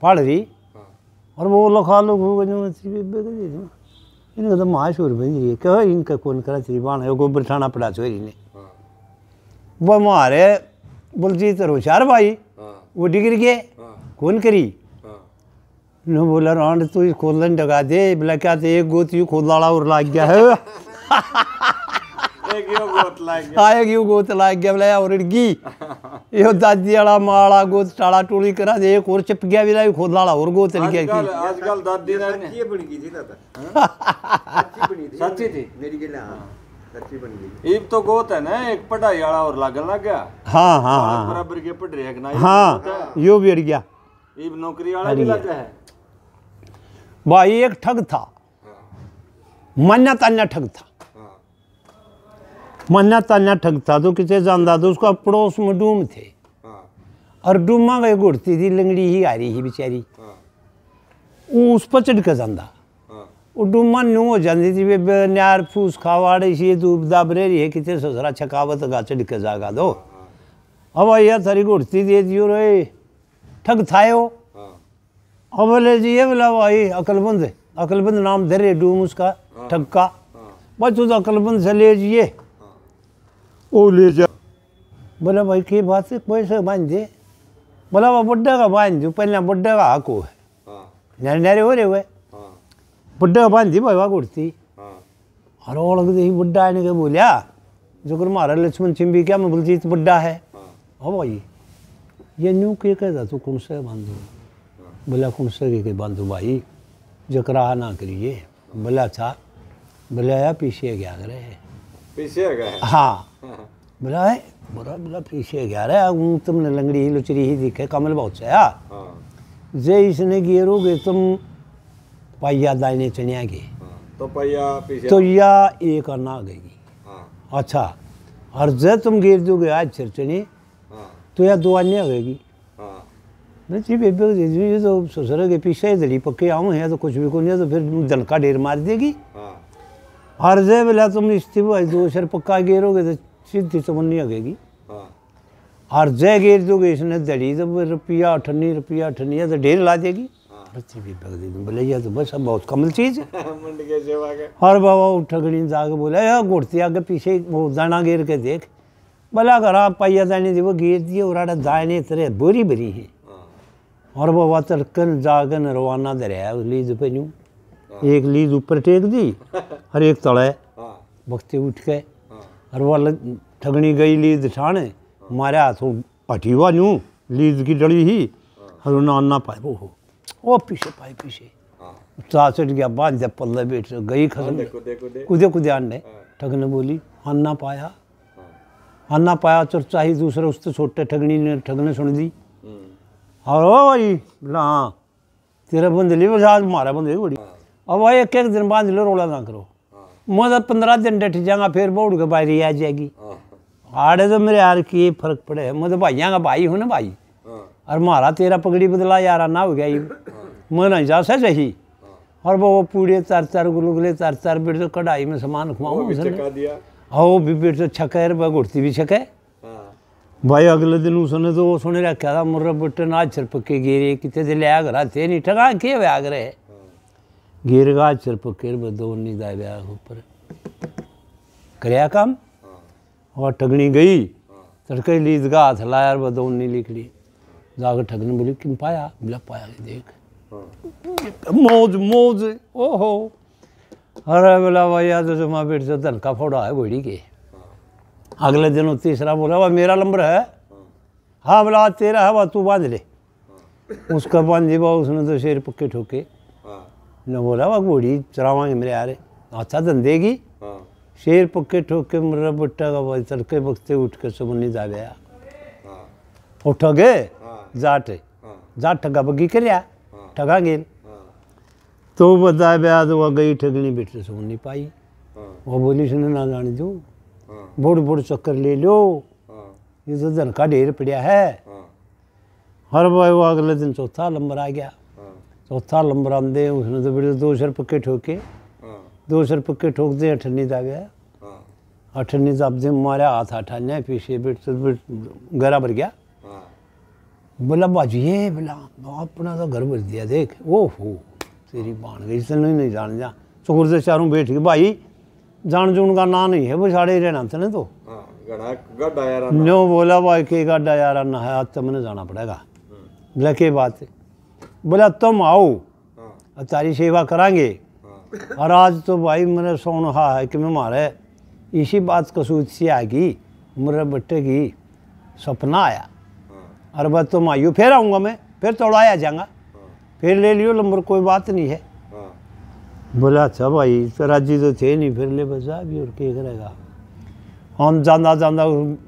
पढ़ रही और वो लखा लोग इनका तो माश और बन रही है कहो इनका कौन करा तेरी बाण है वो बिठाना पड़ा चोरी तो ने वो हमारे बलजीत रोशार भाई हाँ। वो डिग्री गए कौन हाँ। करी हाँ। नो बोला रांड तू इस खोलन डगा दे बोला क्या थे एक गोत यू खोलाड़ा और लाग गया है एक यू गोत लाग गया बोला और इड़गी यो दादी वाला माड़ा गोत टाला टूली करा दे एक और चिप गया बोला खोलाड़ा और गोत लग गया आजकल आजकल दादी ने ये बन गई थी ना सच्ची थी मेरी के लिए तो गोत है ना एक पढ़ाई वाला और लागन लग गया हाँ हाँ हाँ, हाँ बराबर के पढ़ रहे ना हाँ तो यो भी अड़ गया ईब नौकरी वाला भी लग है भाई एक ठग था मन्ना तन्ना ठग था मन्ना तन्ना ठग था तो किसे जानता तो उसका पड़ोस में डूम थे और डूमा में घुड़ती थी लंगड़ी ही आ रही ही बेचारी उस हाँ। पर चढ़ के जानता उडुमन न्यू हो जाती थी न्यार फूस खावाड़े सी दूब दाबरे रे कितने ससरा छकावत गाचे लिखे जागा दो हाँ। अब या थारी गुड़ती दे दियो रे ठग था हाँ। अब ले जी ये बोला भाई अकलबंद अकलबंद नाम दे रहे डूम उसका हाँ। ठग का भाई तू तो अकलबंद से ले जिए ओ ले जा बोला भाई की बात है कोई से बांध दे बोला वो बुड्ढा का बांध दो पहले बुड्ढा का हाको है नरे हो रहे हुए बुड्ढे भांजी भाई वाह उड़ती हर ओलग देखी बुढ़ा है ने बोलिया जो कर मारा लक्ष्मण सिंह भी क्या मैं बोल है हो भाई ये न्यू के कहता तू कुंसे बांधो बोला कुंसे के, के बांधो भाई जकरा ना करिए बोला अच्छा बोला या पीछे क्या करे पीछे गया हाँ बोला है बोला बोला पीछे रहे रे तुमने लंगड़ी ही लुचरी ही दिखे कमल बहुत से जे इसने गिरो तुम पहिया दाइने चनिया की हाँ, तो पहिया तो या एक करना आ गई हाँ। अच्छा और जब तुम गिर दोगे आज फिर चनी हाँ। तो यह दुआ नहीं आएगी ना जी बेबे ये तो ससुर के पीछे ही दली पक्के आऊँ है तो कुछ भी को नहीं तो फिर दनका ढेर मार देगी हर जय बेला तुम इस्तीफा दो सर पक्का गेरोगे तो सीधी तुम तो नहीं आगेगी हर जय गेर दोगे इसने दली तो रुपया अठन्नी रुपया अठन्नी तो ढेर ला देगी पृथ्वी फेंक दी बोले ये तो बस बहुत कमल चीज है हर बाबा उठा गणी जाके बोला यह घुड़ती आगे पीछे वो दाना गिर के देख भला कर आप पाइया दाने दी वो गिर दिए और आड़ा दाने तेरे बोरी भरी है हाँ। और बाबा तड़कन जागन रवाना दे रहा है लीज पे नू हाँ। एक लीज ऊपर टेक दी और एक तड़े हाँ। भक्ति उठ के और वह ठगनी गई लीज ठाने मारे हाथों पटी हुआ नू लीज की डली ही हर हरुना अन्ना पाए वो हो वो पीछे पाई पीछे सासठ हाँ। गया बाल जब पल्ला बैठ गई हाँ, खत्म कुदे कुदे आने हाँ। ठगने बोली आना पाया आना पाया चल चाही दूसरे उस तो छोटे ठगनी ने ठगने सुन दी हम्म। और ओ भाई बोला हाँ तेरा बंदली आज मारा बंदली बड़ी अब भाई एक एक दिन बांध लो रोला ना करो मैं तो पंद्रह दिन डटी जाऊंगा फिर बोड़ के बाहर आ जाएगी आड़े तो मेरे यार की फर्क पड़े मैं मतलब तो भाइया का भाई हूँ ना भाई और मारा तेरा पगड़ी बदला यारा ना हो गया मन मना जा सच ही और वो वो चार चार तर गुलगुले चार चार बेटे तो कढ़ाई में सामान खुआ हाँ भी बेटे तो छके रुपये भी छके हाँ। भाई अगले दिन उसने तो सुने रखा था मुर्रा बुट्टे ना छिरपके गेरे कितने दिल आ गया थे नहीं ठगा के व्याग रहे हाँ। गेर गा छिरपके दो नहीं दा व्याग ऊपर करया काम हाँ। और ठगनी गई तड़के लीज गा हाथ लाया बदौन नहीं लिख ली जाकर ठग ने बोली तुम पाया बोला पाया देख हाँ। मौज मौज ओ हो अरे बोला भाई आज जो तो माँ बेट से धनका फोड़ा है घोड़ी के अगले दिन तीसरा बोला वह मेरा नंबर है हाँ बोला तेरा है वह तू बांध ले उसका बांधी बा उसने तो शेर पक्के ठोके हाँ। ने बोला वह घोड़ी चरावाएंगे मेरे यारे अच्छा धन देगी हाँ। शेर पक्के ठोके मेरा बट्टा का भाई तड़के बखते उठ के सुबह नहीं जा गया उठ गए जाट हाँ। जाट बगी कर ठगा हाँ। गेल हाँ। तो बताए ब्याज वहाँ गई ठगनी बेटे सो नहीं पाई वो बोली सुन ना जाने दो बुढ़ बोड़ चक्कर ले लो ये तो धन का ढेर पड़िया है हर भाई वो अगले दिन चौथा लंबर आ गया चौथा लंबर आंदे उसने तो बेटे दो सर पक्के ठोके दो सौ रुपये ठोकते अठन्नी दा गया अठन्नी दाब मारे हाथ हठाने पीछे बेट तो गरा भर गया बोला भाजी ये बोला अपना तो घर बज दिया देख ओ हो तेरी बान गई इसने नहीं, नहीं जान जा चोर से चारों बैठ गए भाई जान जून का ना नहीं है वो साढ़े रहना थे ना तो हाँ, नो बोला भाई के गाडा यार ना है आज तो मैंने जाना पड़ेगा हम्म। बोला के बात बोला तुम आओ हाँ। तारी सेवा करांगे हाँ। और आज तो भाई मेरा सोन हा है कि मैं मारे इसी बात कसूत से आएगी मेरे बट्टे की सपना आया अरबा तुम आइयो फिर आऊँगा मैं फिर थोड़ा आ जाऊँगा फिर ले लियो नंबर कोई बात नहीं है बोला अच्छा भाई तो राजी तो थे नहीं फिर ले बस अभी और क्या करेगा हम जाना जाना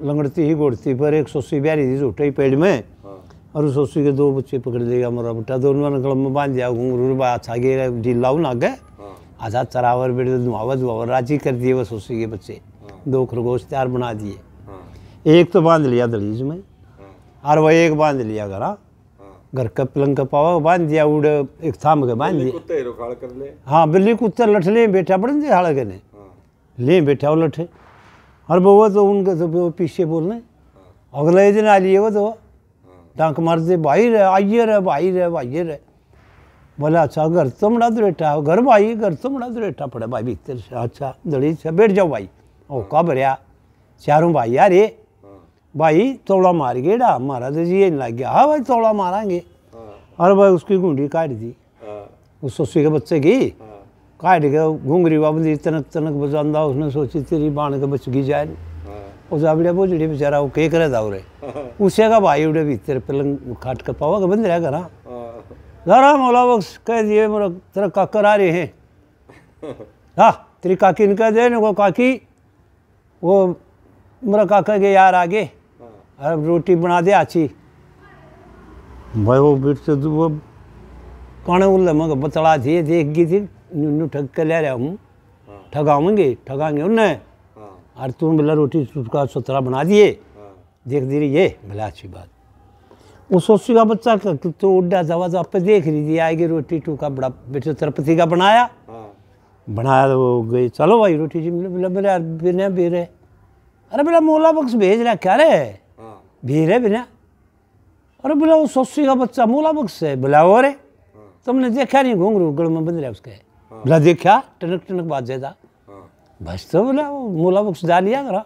लंगड़ती ही घोड़ती पर एक सोसी बिहारी थी झूठे ही पेड़ में और उस सोसी के दो बच्चे पकड़ लेगा मेरा बेटा तो उन्होंने कलम में बांध दिया घूंगरू बा अच्छा गया लाओ ना गए अच्छा चरावर बेटे धुआवा धुआवर राजी कर दिए वह सोसी के बच्चे दो खरगोश तैयार बना दिए एक तो बांध लिया दलीज में और वो एक बांध लिया घर हाँ। घर का पलंग का पावा बांध दिया उड़ एक थाम के बांध दिया हाँ बिल्ली कुत्ते लठ ले बैठा पड़े थे हाड़ के ने हाँ। ले बैठा वो लठे और वो तो उनके तो पीछे बोलने हाँ। अगले दिन आ लिए वो तो डांक मार दे भाई रे आइए रे भाई रे भाई रे बोला अच्छा घर तो मड़ा दुरेटा घर भाई घर तो मड़ा दुरेटा पड़े भाई भीतर अच्छा दड़ी अच्छा बैठ जाओ भाई ओ कब रहा चारों भाई यार ये भाई तौला मार गए डा महाराज जी ये लग गया हाँ भाई तोड़ा मारेंगे हाँ। अरे भाई उसकी घूंडी काट दी हाँ। उस सस्सी के बच्चे की हाँ। काट के घूंगरी बाबंदी तनक तनक बजांदा उसने सोची तेरी बाण के बच गई जाए और जाबड़िया बोझड़ी बेचारा वो के करे था उरे उसे का भाई उड़े भी तेरे पलंग खाट कर पावा बंद रह करा जरा मौला बख्श कह दिए मेरा तेरा काकर आ रहे हैं हाँ तेरी काकी इनका दे काकी वो मेरा काका के यार आगे अब रोटी बना दे आची भाई वो बीट से तो वो कौन कण उल्ल मग बतला थी देख गई थी न्यू ठग के ले रहा हूँ हाँ। ठगाऊंगे ठगाएंगे उन्हें हाँ। और तुम बोला रोटी चुटका सुथरा बना दिए हाँ। देख दे रही ये भला अच्छी बात वो सोची का बच्चा का तो उड्डा दवा दवा पे देख रही थी आएगी रोटी टूका बड़ा बेटे तरपति का बनाया बनाया तो वो गई चलो भाई रोटी जी बोला मेरे बिना बेरे अरे बोला मोला बक्स भेज रहा क्या रे भीड़ है बिना अरे बोला वो सोसी का बच्चा मूला बक्स है बोला और तुमने देखा नहीं घूंगरू गड़ में बंद रहा उसके बोला देखा टनक टनक बात ज्यादा बस तो बोला वो मूला बक्स जा लिया करा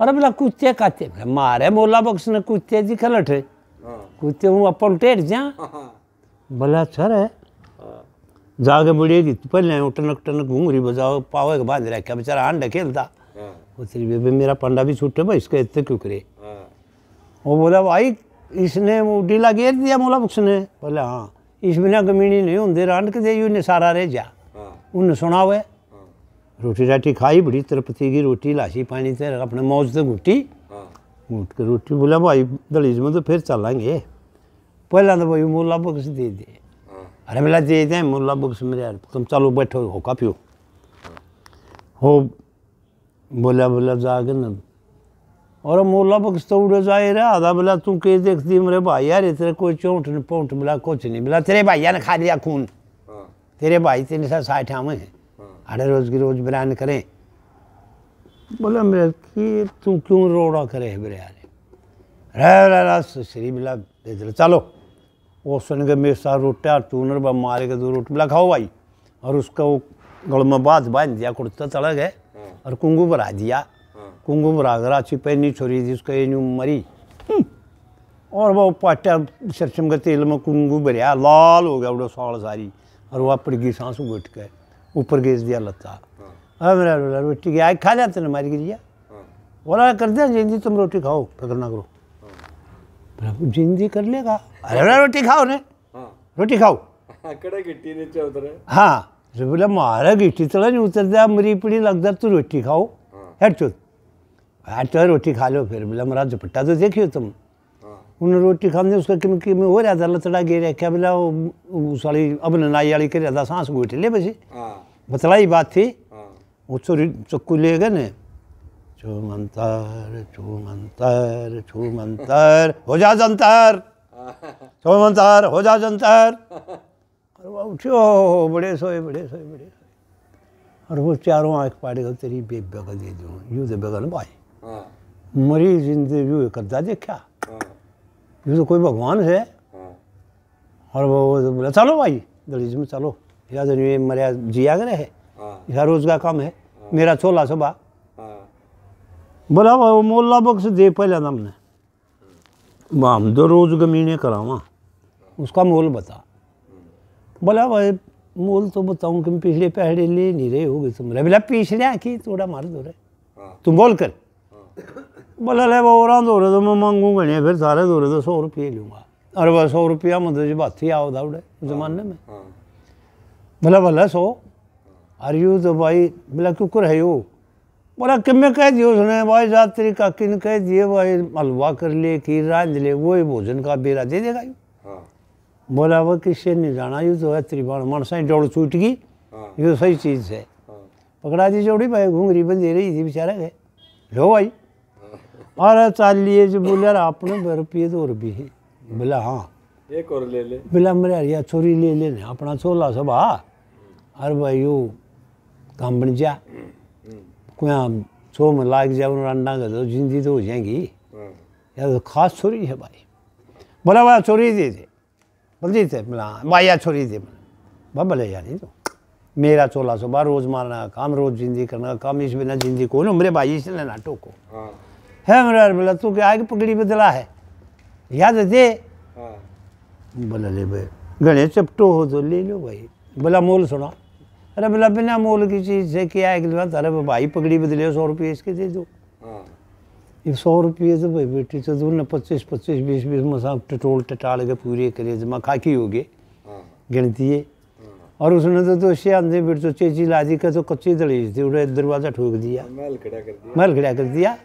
अरे बोला कुत्ते काते मारे मोला बक्स ने कुत्ते जी खलट है कुत्ते हूँ अपन टेट जा बोला सर है जागे मुड़ेगी पहले टनक टनक घूंगरी बजाओ पावे के रह क्या बेचारा अंडा खेलता उतरी मेरा पंडा भी छूटे भाई इसका इतने क्यों करे वो बोला भाई इसने वो डीला गेर दिया मतलब बोला उसने बोले हाँ इस बिना कमीनी नहीं होंगे रन के देने सारा रह जा हाँ। उन्हें सुना हुआ हाँ। रोटी राटी खाई बड़ी तिरुपति की रोटी लाशी पानी ते अपने मौज से गुटी गुट के रोटी बोला भाई दलीज में तो फिर चलेंगे पहला तो भाई मुला बुक्स दे दे हाँ। अरे मेला दे दे मुला बुक्स मेरे तुम चलो बैठो होका पियो हो बोला बोला जाकर ना और मोला बख्श उड़े जाए रे आधा बोला तू के देखती मेरे भाई यार तेरे कोई चौंठ पौंठ मिला कुछ नहीं मिला तेरे भाई ने खा लिया खून हाँ। तेरे भाई तेरे साथ साठ आवे हैं अरे हाँ। रोज की रोज बयान करें बोला मेरे कि तू क्यों रोड़ा करे है यारे यार श्री मिला चलो वो सुन के मेरे साथ रोटा टूनर बा मार के दो रोट मिला खाओ भाई और उसका वो गड़मा में बांध दिया कुर्ता चला गए हाँ। और कुंगू भरा दिया कुंगुम रागरा छिपैनी छोरी थी जिसको एनु मरी हम्म। और वह पाटा सरसम का तेल में कुंगू भरिया लाल हो गया उड़ो साल सारी और वह पड़ गई सांस उठ के ऊपर गेस दिया लता हाँ। मेरा रोटी गया खा लिया तेने मारी गिरी हाँ। बोला कर दिया जिंदी तुम रोटी खाओ फिक्र ना करो हाँ। जिंदी कर लेगा अरे बोला रोटी खाओ ने रोटी खाओ हाँ बोला मारा गिट्टी तला तो नहीं उतर दिया मरी पड़ी लगता तू रोटी खाओ हेड चोत हटो रोटी खा लो फिर बोला महाराज दुपट्टा तो देखियो तुम हाँ। उन्हें रोटी खाने उसका किम किम हो रहा था लतड़ा गिर रहा क्या बोला उस वाली अब नाई वाली कर रहा था सांस घोट ले बस हाँ। बतलाई बात थी हाँ। वो चोरी चक्कू ले गए ना छो मंतर छो मंतर छू मंतर हो जा जंतर छो मंतर हो जा जंतर उठो बड़े सोए बड़े सोए बड़े सोए और वो चारों आँख पाड़ेगा तेरी बेबे का दे दूँ यू दे तो बेगा ना भाई मरी जिंदगी यू करता देखा हाँ। ये तो कोई भगवान है हाँ। और वो बोला चलो भाई दलीज में चलो याद नहीं मरिया जिया गए है यहाँ रोज का काम है हाँ। मेरा छोला सुबह बोला वो मोला बख्श दे पहला हमने हम दो तो रोज गमीने करावा उसका मोल बता बोला भाई मोल तो बताऊं कि पिछले पहले ले नहीं रहे हो गए तुम बोला पिछले आखिर थोड़ा मार दो रहे तुम बोल कर बोला ले और दौरे तो मैं मांगू नहीं फिर सारे दौरे तो सौ रुपये लूंगा अरे वह सौ रुपया मतलब जब हाथी आओ दाउड़े ज़माने में बोला हाँ, हाँ। भला सो अरे यू तो भाई बोला क्यों है यू बोला कि मैं कह दिए उसने भाई साहब तेरी काकी ने कह दिए भाई हलवा कर लिए खीर रांझ ले वो ही भोजन का बेरा दे देगा यू हाँ। बोला वो किससे नहीं जाना यू तो है त्रिबाण मनसा जोड़ छूट गई यू तो सही चीज़ है पकड़ा दी जोड़ी भाई घूंगरी बंदी रही थी बेचारा गए लो भाई मारा चालिए जो बोले अपने रुपये दो रुपये बोला हाँ एक और ले ले बोला मेरे हरिया छोरी ले ले अपना छोला सब आ अरे भाई वो काम बन जा कोई सो में लाग जाए उन्होंने अंडा कर दो जिंदी तो हो जाएगी हाँ। यार तो खास छोरी है भाई बोला भाई छोरी दे दे बोल दी थे बोला हाँ, भाई यार छोरी दे बोला भले जानी तो मेरा चोला सो बार रोज मारना काम रोज जिंदगी करना काम इस बिना जिंदगी को ना मेरे भाई इसने ना टोको हाँ। है मेरा बोला तू क्या आगे पगड़ी बदला है याद दे हाँ। बोला ले भाई गणेश चपटो हो तो ले लो भाई बोला मोल सुना अरे बोला बिना मोल की चीज़ से क्या है अरे भाई पगड़ी बदले सौ रुपये इसके दे दो हाँ। ये सौ रुपये तो भाई बेटी तो दो दोनों पच्चीस पच्चीस बीस बीस में सब टटोल टटाल के पूरे करे जमा खाकी हो गए हाँ। गिनती है और उसने तो दो उससे आंधे बेट तो चेची लादी का तो कच्ची दलीज थी उन्हें दरवाज़ा ठोक दिया महल खड़ा कर दिया महल खड़ा कर दिया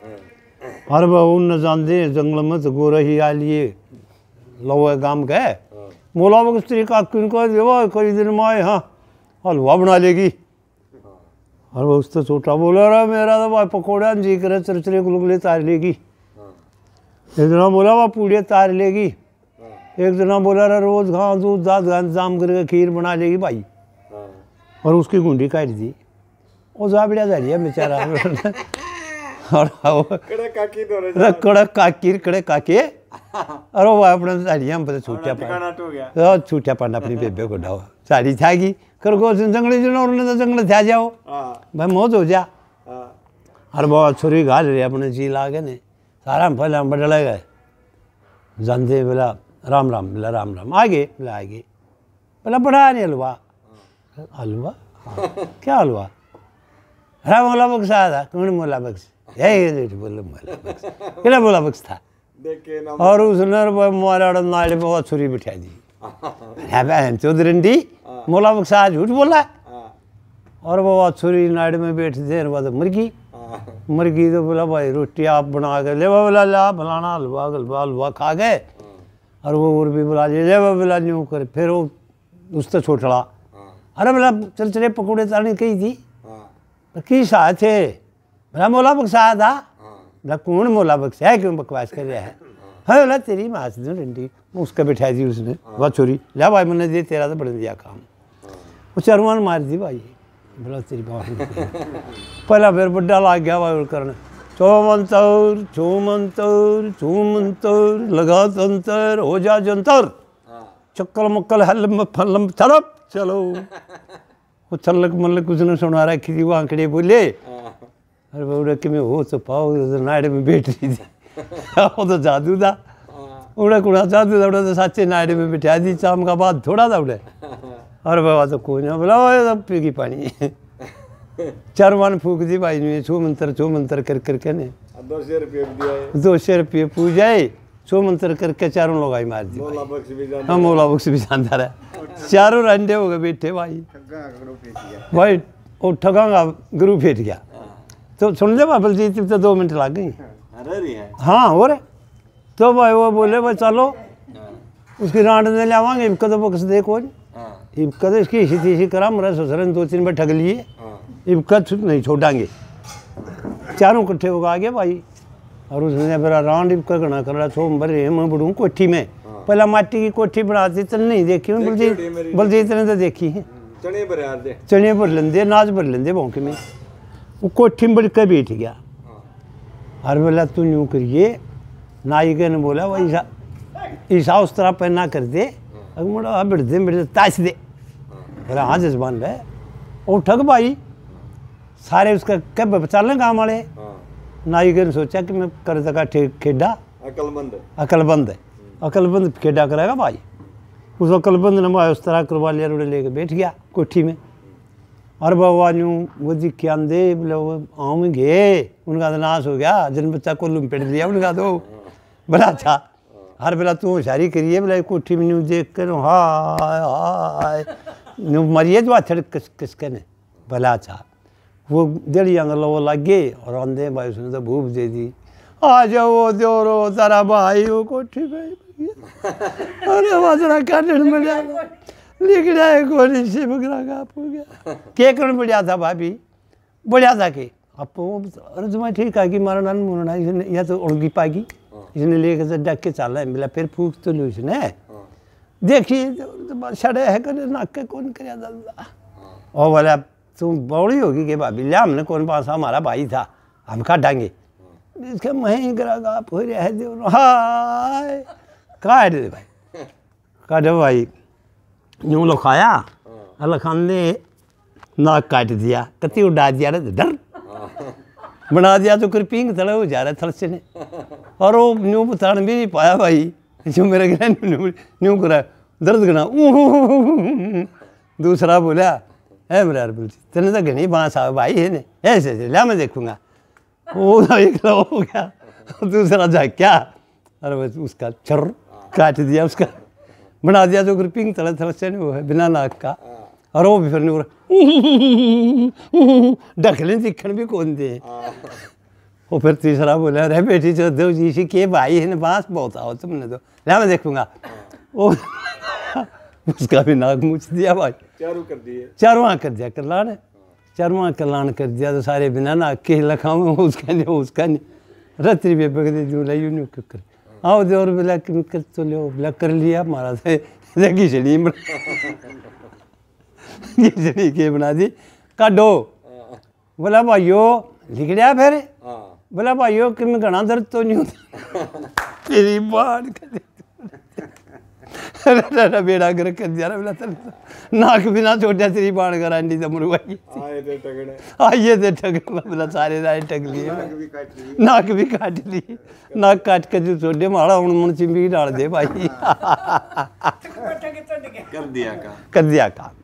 हर बहु न जानते जंगल में तो गोरे ही आ लिए लवे गाम गए मोला वो स्त्री का क्यों को देवा कई दिन में आए हाँ हलवा बना लेगी हर बहुत उससे छोटा बोला रहा मेरा तो भाई पकौड़ा जी करे चरचरे गुलगुले तार लेगी एक जना बोला वह पूड़िया तार लेगी एक जना बोला रहा रोज घास दूध दाद घास जाम करके खीर बना लेगी भाई और उसकी गुंडी काट दी और जा बिड़ा जा बेचारा और काके जंगल छा जाओ हाँ। भाई मौज हो जा हाँ। और वो घाल रही अपने जी ला ने सारा फल बदले गए जानते बोला राम राम बोला राम राम आ गए बोला गए बोला बढ़ा नहीं हलवा हलवा हाँ। क्या हलवा राम मोला बख्श था कौन मोला बख्श और छुरी बिठा दी चौधरी मोला झूठ बोला और वो छुरी में बैठ मुर्गी मुर्गी तो बोला भाई रोटी आप बना के ले बोला ला बनाना हलवा हलवा हलवा खा गए और वो और भी बुला ले बोला न्यू कर फिर वो उस तो छोटड़ा अरे बोला चल चले पकौड़े तारी कही थी की शाह थे भला मोला बख्शा था भला हाँ। कौन मोला बख्शा क्यों बकवास कर रहा है हाँ बोला तेरी मास से डंडी उसका बिठा दी उसने वह हाँ। छोरी लिया भाई मैंने दे तेरा तो बड़े दिया काम वो हाँ। चरमान मार दी भाई बोला तेरी बात पहला फिर बुढ़ा लाग गया भाई करने चौमंतर चौमंतर चौमंतर लगा तंतर हो जा जंतर चक्कल मक्कल हलम फलम थरप चलो वो थल्लक मलक उसने सुना रखी थी वो आंकड़े बोले अरे बाबू कि में हो तो पाओ नाइट में बैठ रही थी वो तो जादू था हाँ। उड़ा कुड़ा जादू था उड़ा तो सच्चे नाइट में बैठा दी शाम का बाद थोड़ा था उड़े अरे बाबा तो कोई ना बोला तो पीगी पानी चार वन फूक दी भाई ने छो मंत्र छो मंत्र कर करके ने दो सौ रुपये दो पूजाए छो मंत्र करके चारों लोग आई मार दी हाँ मोला बक्स भी जानदार रहा चारों रंडे हो गए बैठे भाई भाई और ठगा गुरु फेट गया तो सुन ले बाबल जी तो दो मिनट लग गई हाँ और हाँ, तो भाई वो बोले भाई चलो हाँ। उसकी रांड ने लियावांगे इबका तो बुक्स दे जी हाँ। इबका तो इसकी हिसी तीसी करा मेरा ससुर दो तीन बार ठग लिए इबका तो नहीं छोड़ांगे चारों कट्ठे होगा आ गए भाई और उसने मेरा रांड इबका गणा कर रहा सोम भर रहे मैं बड़ू कोठी में पहला माटी की कोठी बनाती तो नहीं देखी बलजीत बलजीत ने तो देखी चने भर लेंदे नाच भर लेंदे बौके में कोठी में बढ़ बैठ गया हाँ। हर बोला तू यूँ करिए नायिका ने बोला वो ईसा ईसा उस तरह पहना कर दे हाँ। अगर मुड़ा हाँ बिड़ दे बिड़ ताश दे हाँ। बोला हाँ जजबान है वो ठग भाई सारे उसका कब बचा लें काम वाले नायिका ने सोचा कि मैं कर सका खेडा अकलबंद अकलबंद है हम्म। अकलबंद खेडा करेगा भाई उस अकलबंद ने उस तरह करवा लिया रोड़े लेकर बैठ गया कोठी में और बहुआ यूँ वो जी क्या आंदे मतलब आऊँगे उनका तो नाश हो गया जिन बच्चा को लुम लुमपेट दिया उनका तो बड़ा अच्छा हर बेला तू होशारी करिए बोला कोठी में न्यू देख कर हाय हाय न्यू मरिए जो आथड़ किस किसके ने भला अच्छा वो दिल अंगल लग गए और आंदे भाई उसने तो भूप दे दी आ जाओ वो द्योरो तारा भाई वो कोठी भाई अरे वाजना कर मिल जाएगा लिखना है गोली से आपको केकडून बडी आसा भाभी बढ़िया था के आप अर्ज मैं ठीक है कि मारा नान मुना या तो उड़गी पागी इसने लेख से डक के चाला है मिला फिर फूक तो लो इसने देखिए छड़े तो है कर नाक के कौन कर ओ बोला तुम बौड़ी होगी के भाभी लिया हमने कौन पास हमारा भाई था हम काटांगे इसका मैं ग्राहक आप हो रहा है देव हाय काट दे भाई काटो भाई यूँ लखाया लखान ने नाक काट दिया कति उड़ा दिया रे तो डर बना दिया तो फिर पिंग थड़ा हो जा रहा थड़ से ने और वो न्यू पुतान भी नहीं पाया भाई जो मेरा गिरा न्यू न्यू करा दर्द करना दूसरा बोला है मेरा अरबुल तेरे तो घनी बांस आवे भाई है ने ऐसे ऐसे ला मैं देखूंगा वो तो एक लोग हो गया दूसरा जा क्या अरे उसका चर काट दिया उसका बना दिया जो तो ग्रिपिंग तरह तरह से वो है बिना नाक का हाँ। और वो भी फिर डखले दिखन भी कौन दे हाँ। वो फिर तीसरा बोला अरे बेटी चो देव जी सी के भाई है बास बहुत आओ तुमने तो ला मैं देखूंगा हाँ। वो उसका भी नाक मूछ दिया भाई चारों कर दिए चारों आँख कर दिया कल्याण चारों कल्याण कर दिया तो सारे बिना नाक के लखा उसका नहीं उसका नहीं रत्रि भी पकड़े जो लाई कर आओ और बिला कर तो लो बिला कर लिया महाराज ने घिचड़ी बना घिचड़ी के बना दी काढो बोला भाइयो लिख लिया फिर बोला भाइयो कि मैं घना दर्द तो नहीं होता तेरी बाढ़ बेड़ा कर नाक बिना छोटे श्री पान करा दी आइए सारे राय टग लिए नाक भी काट ली नाक काट के जो छोटे माड़ा हूं मुंह चिमी डाल दे भाई कर दिया का कर दिया का